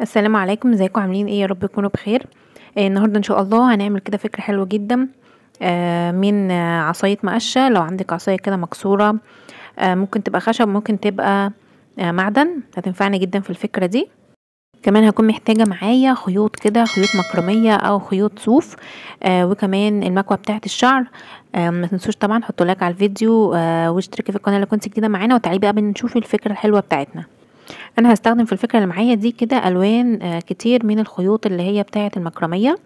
السلام عليكم ازيكم عاملين ايه يا رب تكونوا بخير آه النهارده ان شاء الله هنعمل كده فكره حلوه جدا آه من آه عصايه مقشه لو عندك عصايه كده مكسوره آه ممكن تبقى خشب ممكن تبقى آه معدن هتنفعني جدا في الفكره دي كمان هكون محتاجه معايا خيوط كده خيوط مكرميه او خيوط صوف آه وكمان المكوه بتاعه الشعر آه ما تنسوش طبعا حطوا لايك على الفيديو آه واشتركوا في القناه لو كنت جديده معانا وتعالي بقى بنشوف الفكره الحلوه بتاعتنا انا هستخدم في الفكرة اللي معايا دي كده الوان آه، كتير من الخيوط اللي هي بتاعة المكرمية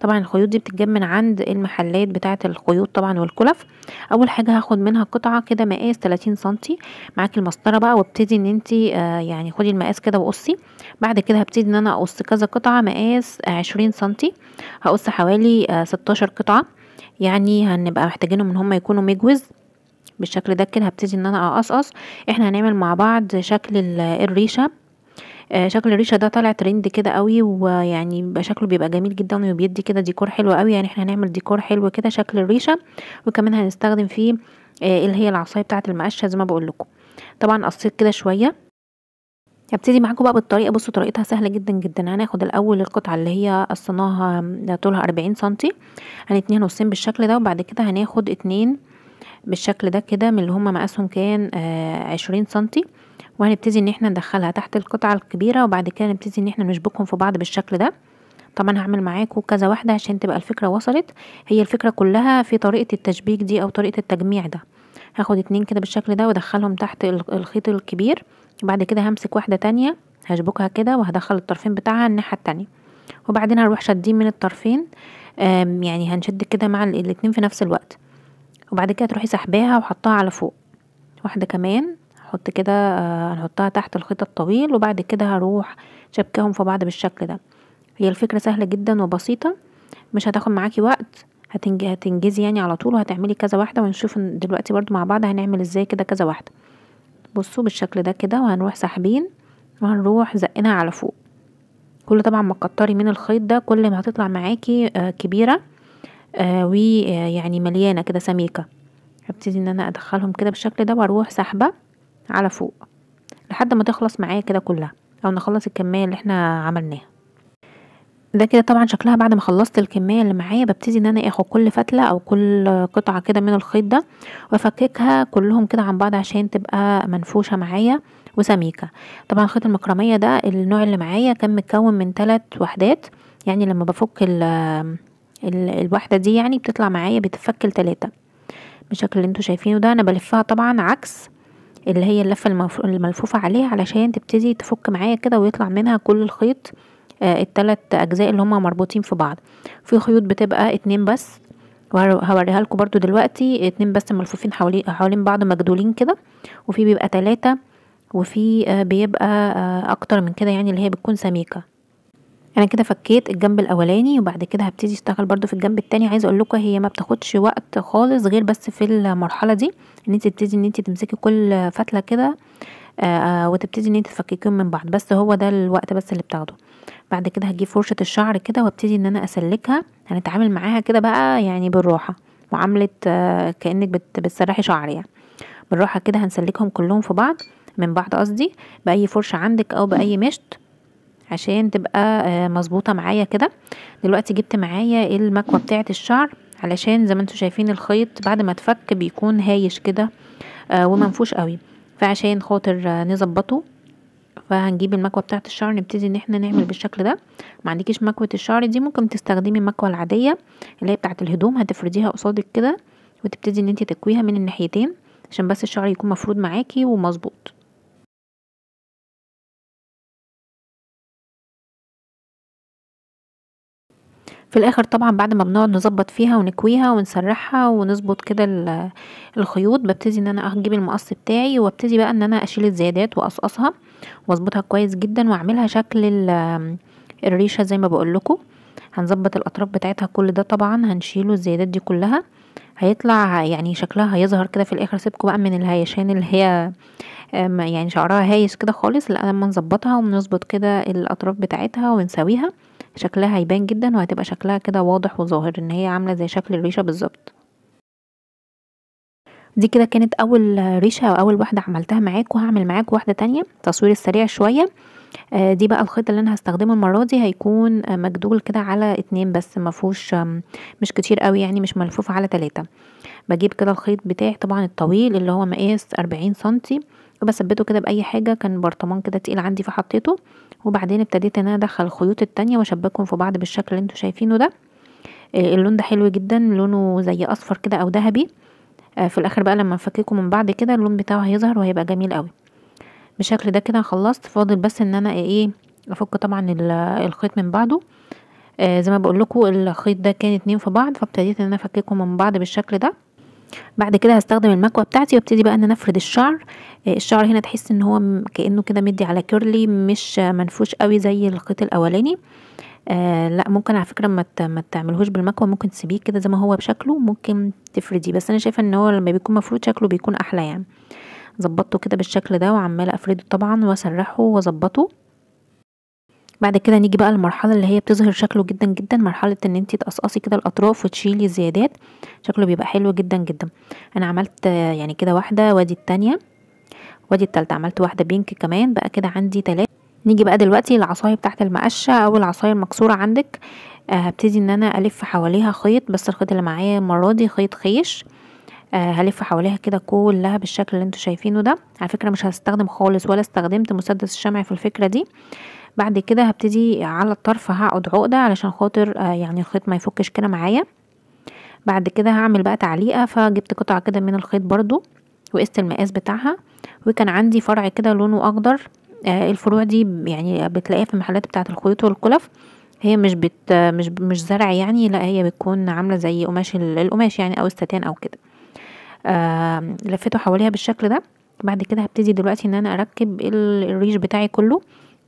طبعا الخيوط دي بتتجاب من عند المحلات بتاعة الخيوط طبعا والكلف اول حاجة هاخد منها قطعة كده مقاس 30 سنتي معاكي المسطرة بقى وابتدي ان انتي آه، يعني خدي المقاس كده وقصي بعد كده هبتدي ان انا اقص كذا قطعة مقاس 20 سنتي هقص حوالي 16 آه، قطعة يعني هنبقى محتاجينهم ان هم يكونوا مجوز بالشكل ده كده هبتدي ان انا اقصقص احنا هنعمل مع بعض شكل الريشه آه، شكل الريشه ده طالع ترند كده قوي ويعني بيبقى شكله بيبقى جميل جدا وبيدي كده ديكور حلو قوي يعني احنا هنعمل ديكور حلو كده شكل الريشه وكمان هنستخدم فيه آه، اللي هي العصايه بتاعه المقشه زي ما بقول لكم طبعا قصيت كده شويه هبتدي معاكم بقى بالطريقه بصوا طريقتها سهله جدا جدا هناخد الاول القطعه اللي هي قصيناها طولها 40 سنتي هنتنيها نصين بالشكل ده وبعد كده هناخد اتنين بالشكل ده كده من اللي هما مقاسهم كان آه، عشرين سنتي وهنبتدي ان احنا ندخلها تحت القطعة الكبيرة وبعد كده نبتدي ان احنا نشبكهم في بعض بالشكل ده طبعا هعمل معاكم كذا واحدة عشان تبقى الفكرة وصلت هي الفكرة كلها في طريقة التشبيك دي او طريقة التجميع ده هاخد اتنين كده بالشكل ده وادخلهم تحت الخيط الكبير وبعد كده همسك واحدة تانية هشبكها كده وهدخل الطرفين بتاعها الناحية التانية وبعدين هروح شادين من الطرفين يعني هنشد كده مع الاتنين في نفس الوقت وبعد كده تروحي سحباها وحطاها على فوق واحده كمان هحط كده آه، هنحطها تحت الخيط الطويل وبعد كده هروح شبكهم في بعض بالشكل ده هي الفكره سهله جدا وبسيطه مش هتاخد معاكي وقت هتنجزي يعني على طول وهتعملي كذا واحده ونشوف دلوقتي برضو مع بعض هنعمل ازاي كده كذا واحده بصوا بالشكل ده كده وهنروح ساحبين وهنروح زقينها على فوق كل طبعا ما من الخيط ده كل ما هتطلع معاكي آه، كبيره آه، ويعني آه، مليانة كده سميكة هبتدي ان انا ادخلهم كده بالشكل ده واروح سحبة على فوق لحد ما تخلص معايا كده كلها او نخلص الكمية اللي احنا عملناها ده كده طبعا شكلها بعد ما خلصت الكمية اللي معايا ببتدي ان انا اخد كل فتلة او كل قطعة كده من الخيط ده وافككها كلهم كده عن بعض عشان تبقى منفوشة معايا وسميكة طبعا خيط المكرمية ده النوع اللي معايا كان متكون من ثلاث وحدات يعني لما بفك الوحدة دي يعني بتطلع معايا بتفكل تلاتة بالشكل اللي انتوا شايفينه ده انا بلفها طبعا عكس اللي هي اللفة الملفوفة عليها علشان تبتدي تفك معايا كده ويطلع منها كل الخيط آه التلات اجزاء اللي هما مربوطين في بعض في خيوط بتبقى اتنين بس هوريها لكم برضو دلوقتي اتنين بس ملفوفين حوالين حوالين بعض مجدولين كده وفي بيبقى تلاتة وفي آه بيبقى آه اكتر من كده يعني اللي هي بتكون سميكه انا كده فكيت الجنب الاولاني وبعد كده هبتدي اشتغل برده في الجنب التاني عايزه اقول لكم هي ما بتاخدش وقت خالص غير بس في المرحله دي ان انت تبتدي ان انت تمسكي كل فتله كده آه، آه، وتبتدي ان انت تفككيهم من بعض بس هو ده الوقت بس اللي بتاخده بعد كده هجيب فرشه الشعر كده وابتدي ان انا اسلكها هنتعامل معاها كده بقى يعني بالراحه معامله آه، كانك بتسرحي شعر يعني بالراحه كده هنسلكهم كلهم في بعض من بعض قصدي باي فرشه عندك او باي مشط عشان تبقى آه، مظبوطة معايا كده دلوقتي جبت معايا المكوة بتاعة الشعر علشان زي ما انتوا شايفين الخيط بعد ما تفك بيكون هايش كده آه، ومنفوش قوي فعشان خاطر آه، نظبطه فهنجيب المكوه بتاعه الشعر نبتدي ان احنا نعمل بالشكل ده ما عندكيش مكوه الشعر دي ممكن تستخدمي المكوه العاديه اللي هي بتاعه الهدوم هتفرديها قصادك كده وتبتدي ان انت تكويها من الناحيتين عشان بس الشعر يكون مفرود معاكي ومظبوط في الاخر طبعا بعد ما بنقعد نظبط فيها ونكويها ونسرحها ونظبط كده الخيوط ببتدي ان انا اجيب المقص بتاعي وابتدي بقى ان انا اشيل الزيادات واقصقصها واظبطها كويس جدا واعملها شكل الريشه زي ما بقول لكم هنظبط الاطراف بتاعتها كل ده طبعا هنشيله الزيادات دي كلها هيطلع يعني شكلها هيظهر كده في الاخر سيبكم بقى من الهيشان اللي هي يعني شعرها هايش كده خالص لا لما نظبطها ونظبط كده الاطراف بتاعتها ونساويها شكلها هيبان جدا وهتبقى شكلها كده واضح وظاهر ان هي عاملة زي شكل الريشة بالظبط دي كده كانت اول ريشة او اول واحدة عملتها معاك وهعمل معاك واحدة تانية تصوير السريع شوية آه، دي بقى الخيط اللي انا هستخدمه المره دي هيكون مجدول كده على اتنين بس مفهوش مش كتير قوي يعني مش ملفوف على تلاتة بجيب كده الخيط بتاعي طبعا الطويل اللي هو مقاس اربعين سنتي بثبته كده باي حاجه كان برطمان كده تقيل عندي فحطيته وبعدين ابتديت ان انا ادخل الخيوط التانية واشبكهم في بعض بالشكل اللي انتوا شايفينه ده آه، اللون ده حلو جدا لونه زي اصفر كده او ذهبي آه، في الاخر بقى لما نفككه من بعض كده اللون بتاعه هيظهر وهيبقى جميل قوي بالشكل ده كده خلصت فاضل بس ان انا ايه افك طبعا الخيط من بعضه آه زي ما بقول لكم الخيط ده كان اتنين في بعض فابتديت ان انا افككه من بعض بالشكل ده بعد كده هستخدم المكوه بتاعتي وابتدي بقى ان انا افرد الشعر آه، الشعر هنا تحس ان هو كانه كده مدي على كيرلي مش منفوش قوي زي الخيط الاولاني آه لا ممكن على فكره ما ما تعملهوش بالمكوه ممكن تسيبيه كده زي ما هو بشكله ممكن تفرديه بس انا شايفه ان هو لما بيكون مفروض شكله بيكون احلى يعني ظبطته كده بالشكل ده وعماله افرده طبعا واسرحه واظبطه بعد كده نيجي بقى المرحله اللي هي بتظهر شكله جدا جدا مرحله ان انت تقصقصي كده الاطراف وتشيلي الزيادات شكله بيبقى حلو جدا جدا انا عملت يعني كده واحده وادي التانية وادي التالتة عملت واحده بينك كمان بقى كده عندي تلاتة نيجي بقى دلوقتي العصايه بتاعت المقشه او العصايه المكسوره عندك آه، هبتدي ان انا الف حواليها خيط بس الخيط اللي معايا المره دي خيط خيش آه، هلف حواليها كده كلها بالشكل اللي انتوا شايفينه ده على فكره مش هستخدم خالص ولا استخدمت مسدس الشمع في الفكره دي بعد كده هبتدي على الطرف هقعد عقده علشان خاطر آه، يعني الخيط ما يفكش كده معايا بعد كده هعمل بقى تعليقه فجبت قطعه كده من الخيط برضو وقست المقاس بتاعها وكان عندي فرع كده لونه اخضر آه، الفروع دي يعني بتلاقيها في المحلات بتاعه الخيوط والكلف هي مش بت مش مش زرع يعني لا هي بتكون عامله زي قماش القماش يعني او الستان او كده آه لفيته حواليها بالشكل ده بعد كده هبتدي دلوقتي ان انا اركب الريش بتاعي كله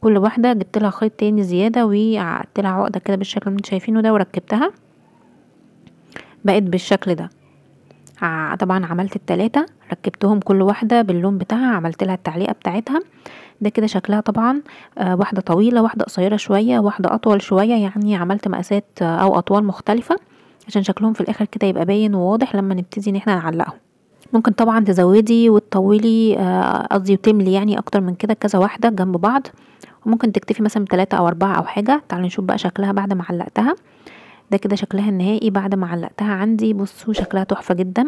كل واحده جبت لها خيط تاني زياده وعقدت لها عقده كده بالشكل اللي انتم شايفينه ده وركبتها بقت بالشكل ده طبعا عملت التلاتة ركبتهم كل واحدة باللون بتاعها عملت لها التعليقة بتاعتها ده كده شكلها طبعا آه، واحدة طويلة واحدة قصيرة شوية واحدة أطول شوية يعني عملت مقاسات آه، أو أطوال مختلفة عشان شكلهم في الآخر كده يبقى باين وواضح لما نبتدي ان احنا نعلقهم ممكن طبعا تزودي وتطولي آه، قصدي وتملي يعني اكتر من كده كذا واحده جنب بعض وممكن تكتفي مثلا بثلاثه او اربعة او حاجه تعالوا نشوف بقى شكلها بعد ما علقتها ده كده شكلها النهائي بعد ما علقتها عندي بصوا شكلها تحفه جدا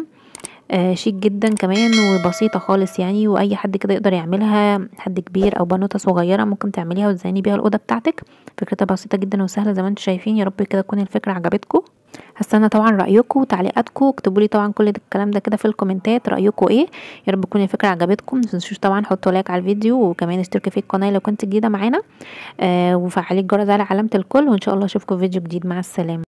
آه، شيك جدا كمان وبسيطة خالص يعني واي حد كده يقدر يعملها حد كبير او بنوتة صغيرة ممكن تعمليها وتزيني بيها الأوضة بتاعتك فكرتها بسيطة جدا وسهلة زي ما انتم شايفين يا رب كده تكون الفكرة عجبتكم هستنى طبعا رايكم وتعليقاتكم اكتبوا لي طبعا كل الكلام ده كده في الكومنتات رايكم ايه يا رب تكون الفكره عجبتكم متنسوش طبعا حطوا لايك على الفيديو وكمان اشتركوا في القناه لو كنت جديده معانا آه وفعلي الجرس على علامه الكل وان شاء الله اشوفكم في فيديو جديد مع السلامه